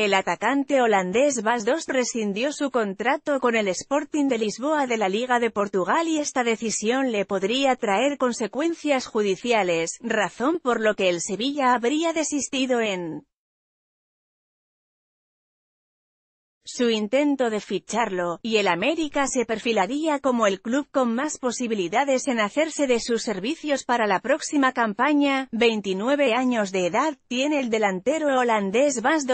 El atacante holandés Bas 2 rescindió su contrato con el Sporting de Lisboa de la Liga de Portugal y esta decisión le podría traer consecuencias judiciales, razón por lo que el Sevilla habría desistido en su intento de ficharlo, y el América se perfilaría como el club con más posibilidades en hacerse de sus servicios para la próxima campaña, 29 años de edad, tiene el delantero holandés Bas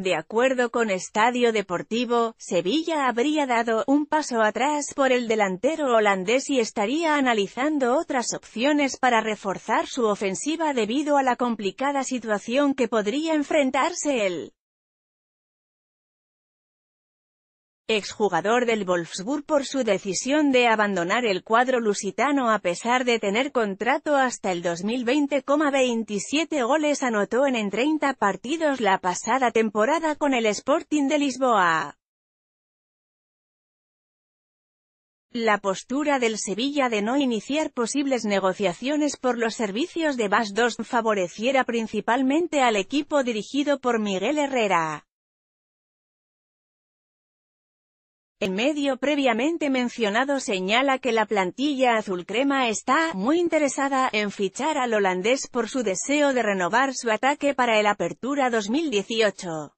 De acuerdo con Estadio Deportivo, Sevilla habría dado un paso atrás por el delantero holandés y estaría analizando otras opciones para reforzar su ofensiva debido a la complicada situación que podría enfrentarse él. exjugador del Wolfsburg por su decisión de abandonar el cuadro lusitano a pesar de tener contrato hasta el 2020, 27 goles anotó en, en 30 partidos la pasada temporada con el Sporting de Lisboa. La postura del Sevilla de no iniciar posibles negociaciones por los servicios de Bas 2 favoreciera principalmente al equipo dirigido por Miguel Herrera. El medio previamente mencionado señala que la plantilla azul crema está muy interesada en fichar al holandés por su deseo de renovar su ataque para el Apertura 2018.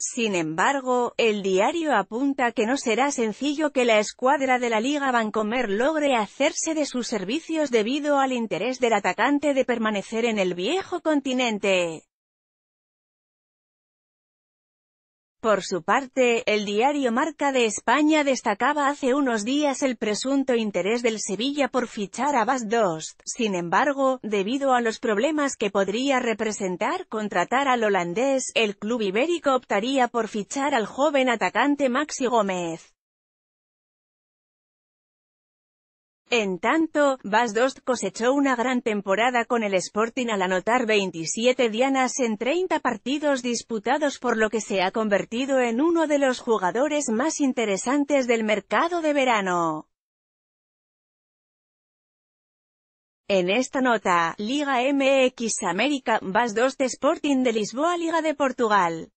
Sin embargo, el diario apunta que no será sencillo que la escuadra de la Liga Bancomer logre hacerse de sus servicios debido al interés del atacante de permanecer en el viejo continente. Por su parte, el diario Marca de España destacaba hace unos días el presunto interés del Sevilla por fichar a Bas Dost. Sin embargo, debido a los problemas que podría representar contratar al holandés, el club ibérico optaría por fichar al joven atacante Maxi Gómez. En tanto, Bas Dost cosechó una gran temporada con el Sporting al anotar 27 dianas en 30 partidos disputados por lo que se ha convertido en uno de los jugadores más interesantes del mercado de verano. En esta nota, Liga MX América, Bas Dost Sporting de Lisboa Liga de Portugal.